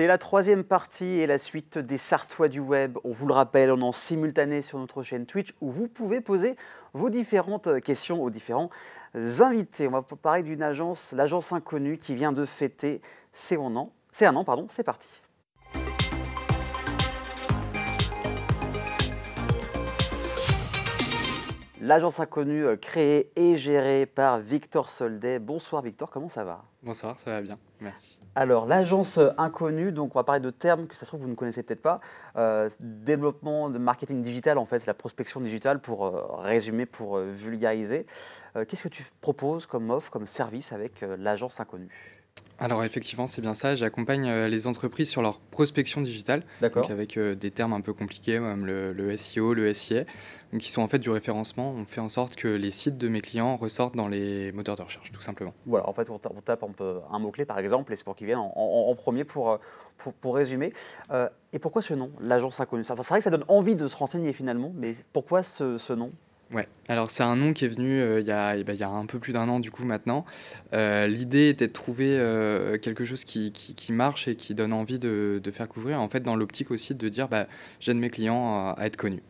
C'est la troisième partie et la suite des Sartois du Web. On vous le rappelle, on en simultané sur notre chaîne Twitch où vous pouvez poser vos différentes euh, questions aux différents invités. On va parler d'une agence, l'agence inconnue qui vient de fêter ses un an. C'est un an, pardon, c'est parti. l'agence inconnue euh, créée et gérée par Victor Soldet. Bonsoir Victor, comment ça va Bonsoir, ça va bien, merci. Alors l'agence euh, inconnue, donc on va parler de termes que ça se trouve vous ne connaissez peut-être pas. Euh, développement de marketing digital en fait, la prospection digitale pour résumer, pour vulgariser. Qu'est-ce que tu proposes comme offre, comme service avec l'agence inconnue alors effectivement, c'est bien ça. J'accompagne euh, les entreprises sur leur prospection digitale, avec euh, des termes un peu compliqués, même le, le SEO, le SIA, qui sont en fait du référencement. On fait en sorte que les sites de mes clients ressortent dans les moteurs de recherche, tout simplement. Voilà, en fait, on, tape un mot-clé, par exemple, et c'est pour qu'ils viennent en, premier pour, euh, pour, résumer. et pourquoi ce nom, l'agence inconnue ça. C'est vrai que ça donne envie de se renseigner finalement, mais pourquoi ce nom Ouais, alors c'est un nom qui est venu euh, eh ben, il, y a, un peu plus d'un an du coup maintenant. Euh, l'idée était de trouver euh, quelque chose qui, marche et qui donne envie de, faire couvrir, en fait dans l'optique aussi de dire bah, j'aide mes clients à, être connus.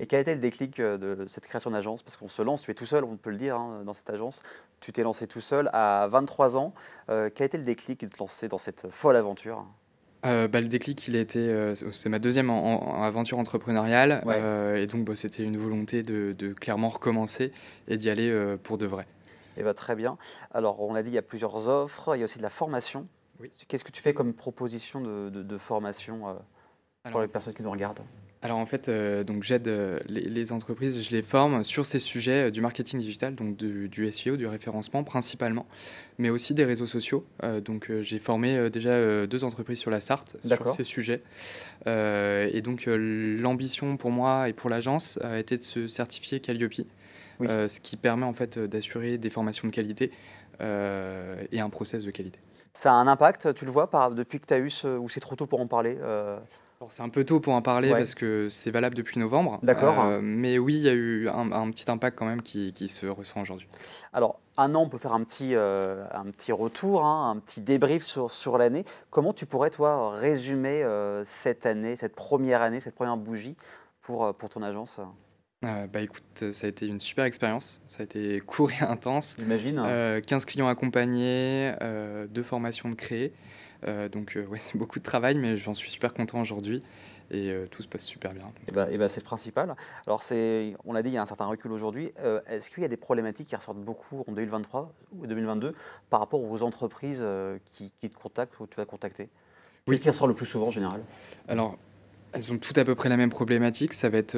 Et quel a été le déclic de cette création d'agence Parce qu'on se lance, tu es tout seul, on peut le dire, hein, dans cette agence. Tu t'es lancé tout seul à 23 ans. quel été le déclic de te lancer dans cette folle aventure euh, bah, le déclic, il a euh, c'est ma deuxième aventure entrepreneuriale. Euh, et donc, bah, c'était une volonté de, clairement recommencer et d'y aller pour de vrai. Et eh ben, très bien. Alors, on l'a dit, il y a plusieurs offres. Il y a aussi de la formation. Qu'est-ce que tu fais comme proposition de, formation pour les personnes qui nous regardent alors en fait, euh, donc j'aide euh, les, entreprises, je les forme sur ces sujets euh, du marketing digital, donc du, SEO, du référencement principalement, mais aussi des réseaux sociaux. donc j'ai formé déjà deux entreprises sur la Sarthe sur ces sujets. et donc l'ambition pour moi et pour l'agence a été de se certifier Calliope, ce qui permet en fait d'assurer des formations de qualité et un process de qualité. Ça a un impact, tu le vois, depuis que tu as eu ce, ou c'est trop tôt pour en parler c'est un peu tôt pour en parler parce que c'est valable depuis novembre. D'accord. Euh, mais oui, il y a eu un, petit impact quand même qui, se ressent aujourd'hui. Alors, un an, on peut faire un petit, euh, retour, hein, un petit débrief sur, l'année. Comment tu pourrais, toi, résumer euh, cette année, cette première année, cette première bougie pour ton agence euh, bah écoute, euh, ça a été une super expérience, ça a été court et intense. Imagine. 15 euh, clients accompagnés, deux formations de créer. donc ouais, c'est beaucoup de travail, mais j'en suis super content aujourd'hui et tout se passe super bien. Et eh bah, ben, eh ben, c'est le principal. Alors c'est, on l'a dit, il y a un certain recul aujourd'hui. est-ce qu'il y a des problématiques qui ressortent beaucoup en 2023 ou 2022 par rapport aux entreprises qui, te contactent ou tu vas contacter Oui. qui ressort le plus souvent en général Alors, elles ont toutes à peu près la même problématique. Ça va être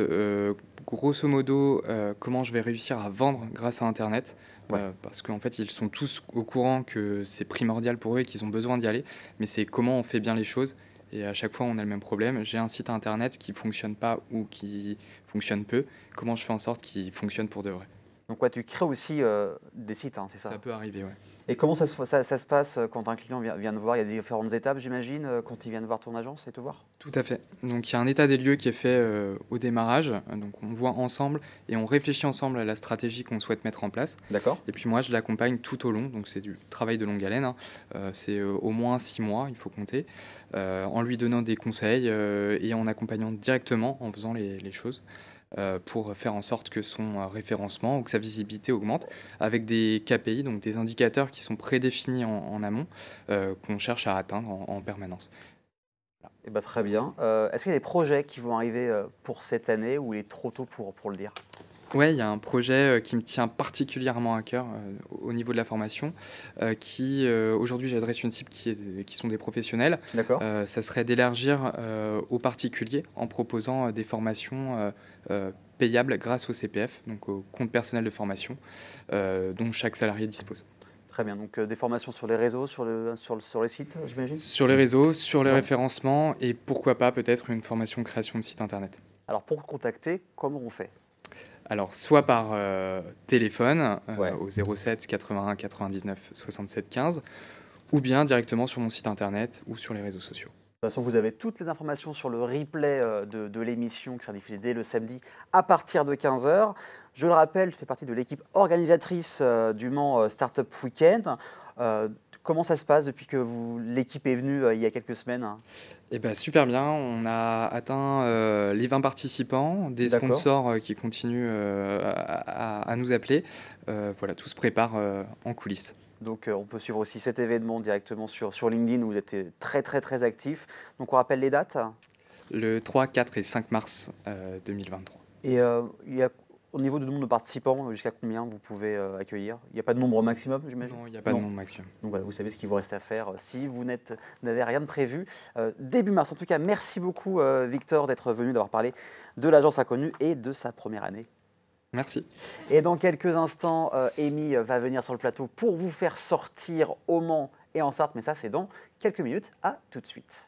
grosso modo euh, comment je vais réussir à vendre grâce à Internet. Euh, parce qu'en fait, ils sont tous au courant que c'est primordial pour eux et qu'ils ont besoin d'y aller. Mais c'est comment on fait bien les choses. Et à chaque fois, on a le même problème. J'ai un site Internet qui fonctionne pas ou qui fonctionne peu. Comment je fais en sorte qu'il fonctionne pour de vrai Donc, tu crées aussi euh, des sites, hein, c'est ça Ça peut arriver, ouais. Et comment ça se, ça, ça se passe euh, quand un client vient, vient de voir Il y a différentes étapes, j'imagine, euh, quand il vient de voir ton agence et te voir Tout à fait. Donc il y a un état des lieux qui est fait euh, au démarrage. Donc on voit ensemble et on réfléchit ensemble à la stratégie qu'on souhaite mettre en place. D'accord. Et puis moi, je l'accompagne tout au long. Donc c'est du travail de longue haleine. Hein. c'est au moins six mois, il faut compter, en lui donnant des conseils et en accompagnant directement en faisant les, les choses pour faire en sorte que son référencement ou que sa visibilité augmente avec des KPI, donc des indicateurs qui qui sont prédéfinis en, amont, euh, qu'on cherche à atteindre en, permanence. Eh ben, très bien. Euh, est-ce qu'il y a des projets qui vont arriver euh, pour cette année ou il est trop tôt pour, pour le dire oui, il y a un projet qui me tient particulièrement à cœur au niveau de la formation, qui aujourd'hui j'adresse une cible qui, est, qui, sont des professionnels. D'accord. ça serait d'élargir aux particuliers en proposant des formations payables grâce au CPF, donc au compte personnel de formation, dont chaque salarié dispose. Très bien, donc euh, des formations sur les réseaux, sur, le, sur, les sites, euh, j'imagine Sur les réseaux, sur les référencements et pourquoi pas peut-être une formation création de site internet. Alors pour contacter, comment on fait alors, soit par euh, téléphone au 07 81 99 67 15, ou bien directement sur mon site internet ou sur les réseaux sociaux toute façon, vous avez toutes les informations sur le replay euh, de, l'émission qui sera diffusée dès le samedi à partir de 15h. Je le rappelle, je fais partie de l'équipe organisatrice euh, du Mans euh, Startup Weekend. comment ça se passe depuis que l'équipe est venue il y a quelques semaines eh ben, super bien, on a atteint les 20 participants, des sponsors qui continuent à, à, nous appeler. voilà, tout se prépare en coulisses. Donc euh, on peut suivre aussi cet événement directement sur, sur LinkedIn où vous êtes très très très actif. Donc on rappelle les dates Le 3, 4 et 5 mars 2023. Euh, et euh, au niveau du nombre de participants, jusqu'à combien vous pouvez accueillir Il n'y a pas de nombre maximum, j'imagine Non, il n'y a pas de nombre maximum. Donc voilà, vous savez ce qu'il vous reste à faire si vous n'avez rien de prévu. début mars, en tout cas, merci beaucoup Victor d'être venu, d'avoir parlé de l'agence inconnue et de sa première année Merci. Et dans quelques instants, euh, Amy euh, va venir sur le plateau pour vous faire sortir au Mans et en Sarthe, mais ça c'est dans quelques minutes. À tout de suite.